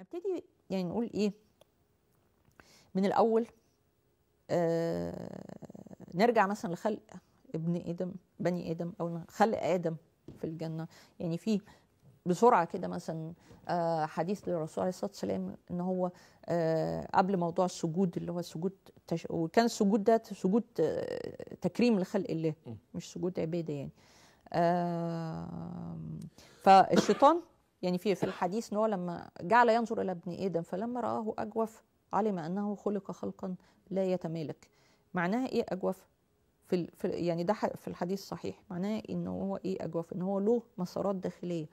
هبتدي يعني نقول ايه من الاول آه نرجع مثلا لخلق ابن ادم بني ادم او خلق ادم في الجنه يعني في بسرعه كده مثلا آه حديث للرسول عليه الصلاه والسلام ان هو آه قبل موضوع السجود اللي هو سجود تش... وكان السجود ده سجود آه، تكريم لخلق الله مش سجود عباده يعني آه فالشيطان يعني في في الحديث نوع لما جعل ينظر إلى ابن آدم فلما رآه أجوف علم أنه خلق خلقا لا يتمالك معناها إيه أجوف في, في يعني ده في الحديث صحيح معناه إن هو إيه أجوف إن هو له مسارات داخلية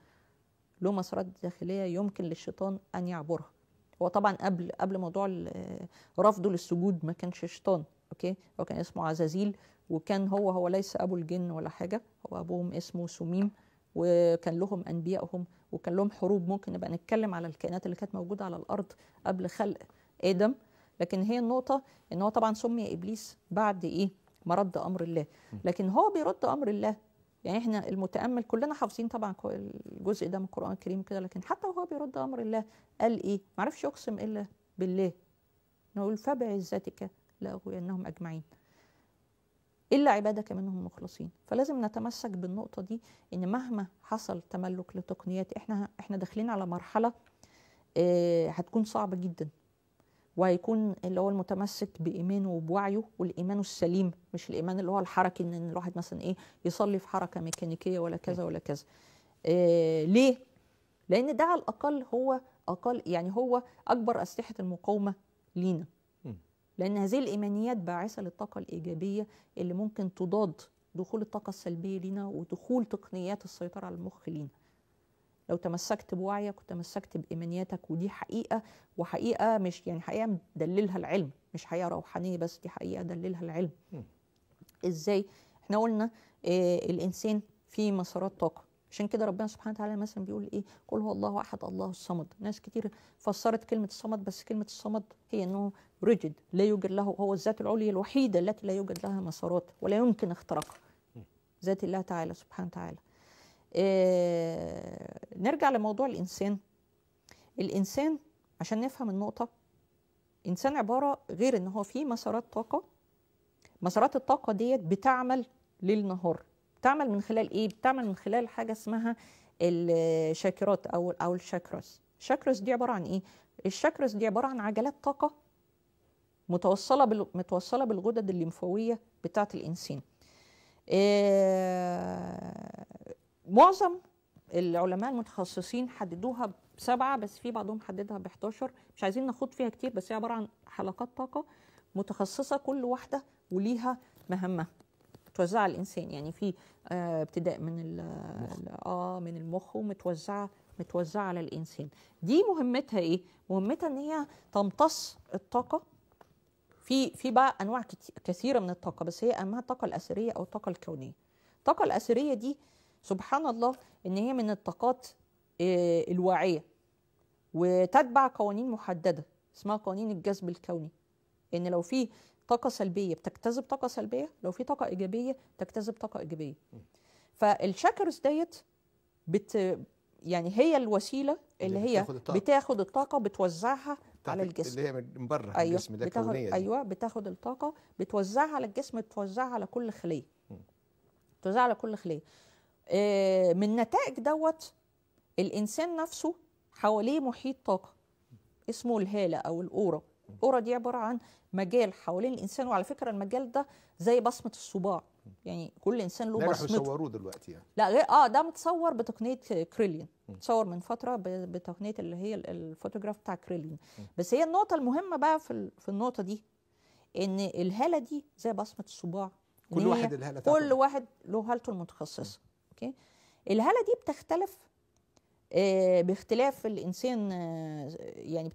له مسارات داخلية يمكن للشيطان أن يعبرها هو طبعا قبل قبل موضوع رفضه للسجود ما كانش شيطان اوكي هو كان اسمه عزازيل وكان هو هو ليس ابو الجن ولا حاجه هو ابوهم اسمه سميم وكان لهم انبيائهم وكان لهم حروب ممكن نبقى نتكلم على الكائنات اللي كانت موجوده على الارض قبل خلق ادم لكن هي النقطه ان هو طبعا سمي ابليس بعد ايه ما رد امر الله لكن هو بيرد امر الله يعني احنا المتامل كلنا حافظين طبعا الجزء ده من القران الكريم كده لكن حتى وهو بيرد امر الله قال ايه ما عرفش يقسم الا بالله نقول فبعزتك لاغوينهم اجمعين إلا عبادك منهم مخلصين فلازم نتمسك بالنقطة دي إن مهما حصل تملك لتقنيات إحنا إحنا داخلين على مرحلة آه، هتكون صعبة جدا وهيكون اللي هو المتمسك بإيمانه وبوعيه والإيمان السليم مش الإيمان اللي هو الحركي إن الواحد مثلا إيه يصلي في حركة ميكانيكية ولا كذا ولا كذا اه ليه؟ لأن ده على الأقل هو أقل يعني هو أكبر أسلحة المقاومة لينا لأن هذه الإيمانيات باعثة للطاقة الإيجابية اللي ممكن تضاد دخول الطاقة السلبية لينا ودخول تقنيات السيطرة على المخ لينا لو تمسكت بوعيك وتمسكت بإيمانياتك ودي حقيقة وحقيقة مش يعني حقيقة دللها العلم مش حقيقة روحانية بس دي حقيقة دللها العلم إزاي؟ احنا قلنا إيه الإنسان في مسارات طاقة عشان كده ربنا سبحانه وتعالى مثلا بيقول ايه قل هو الله احد الله الصمد ناس كتير فسرت كلمه الصمد بس كلمه الصمد هي انه ريجيد لا يوجد له هو الذات العليا الوحيده التي لا يوجد لها مسارات ولا يمكن اختراقها ذات الله تعالى سبحانه وتعالى آه نرجع لموضوع الانسان الانسان عشان نفهم النقطه انسان عباره غير ان هو فيه مسارات طاقه مسارات الطاقه ديت بتعمل ليل نهار بتعمل من خلال ايه بتعمل من خلال حاجه اسمها الشاكرات او او الشاكراس الشاكراس دي عباره عن ايه الشاكراس دي عباره عن عجلات طاقه متوصله بال... متوصله بالغدد الليمفاويه بتاعه الانسان إيه... معظم العلماء المتخصصين حددوها بسبعة بس في بعضهم حددها ب 11 مش عايزين نخوض فيها كتير بس هي عبارة عن حلقات طاقة متخصصة كل واحدة وليها مهمة متوزعه على الانسان يعني في آه، ابتداء من اه من المخ ومتوزعه متوزعه على الانسان دي مهمتها ايه مهمتها ان هي تمتص الطاقه في في بقى انواع كثيره من الطاقه بس هي اهمها الطاقه الاثريه او الطاقه الكونيه الطاقه الاثريه دي سبحان الله ان هي من الطاقات آه، الواعيه وتتبع قوانين محدده اسمها قوانين الجذب الكوني ان لو في طاقه سلبيه بتجتذب طاقه سلبيه لو في طاقه ايجابيه تجتذب طاقه ايجابيه فالشاكرز ديت بت يعني هي الوسيله اللي, اللي هي بتاخد الطاقه, بتاخد الطاقة بتوزعها على الجسم اللي هي من بره أيوة الجسم ده بتاخد دي. ايوه بتاخد الطاقه بتوزعها على الجسم بتوزعها على كل خليه بتوزعها على كل خليه آه، من نتائج دوت الانسان نفسه حواليه محيط طاقه اسمه الهاله او الاوره الاورا دي عباره عن مجال حوالين الانسان وعلى فكره المجال ده زي بصمه الصباع يعني كل انسان له بصمته ده بيصوروه دلوقتي يعني لا غير اه ده متصور بتقنيه كريليان متصور من فتره بتقنيه اللي هي الفوتوغراف بتاع كريليان بس هي النقطه المهمه بقى في في النقطه دي ان الهاله دي زي بصمه الصباع كل واحد الهاله كل واحد له هالته المتخصصه اوكي الهاله دي بتختلف آه باختلاف الانسان آه يعني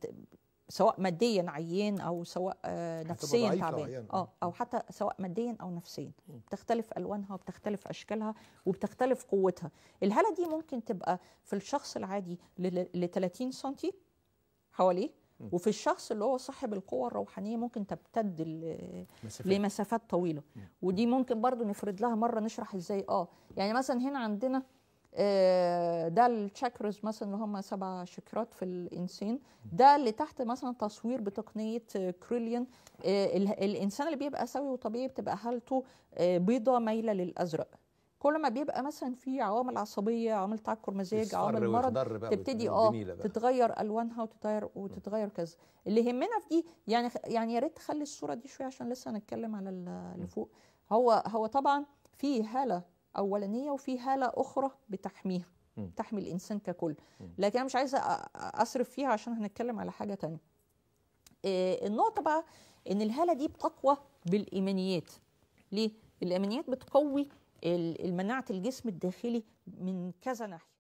سواء ماديا عيان او سواء آه، نفسيا تعبان اه او حتى سواء ماديا او نفسيا بتختلف الوانها وبتختلف اشكالها وبتختلف قوتها الهاله دي ممكن تبقى في الشخص العادي ل 30 سم حواليه وفي الشخص اللي هو صاحب القوة الروحانية ممكن تمتد لمسافات طويلة ودي ممكن برضو نفرد لها مرة نشرح ازاي اه يعني مثلا هنا عندنا آه، ده الشاكرز مثلا اللي هم سبع شكرات في الانسان ده اللي تحت مثلا تصوير بتقنيه كريليان آه، الانسان اللي بيبقى سوي وطبيعي بتبقى حالته آه، بيضه مايله للازرق كل ما بيبقى مثلا في عوامل عصبيه عوامل تعكر مزاج عوامل مرض تبتدي اه تتغير الوانها وتتغير وتتغير كذا اللي يهمنا في دي يعني يعني يا ريت تخلي الصوره دي شويه عشان لسه هنتكلم على اللي فوق هو هو طبعا في هاله اولانيه وفي هاله اخرى بتحميها تحمي الانسان ككل لكن انا مش عايزه اصرف فيها عشان هنتكلم على حاجه تانية آه، النقطه بقى ان الهاله دي بتقوى بالايمانيات ليه الايمانيات بتقوي المناعه الجسم الداخلي من كذا ناحيه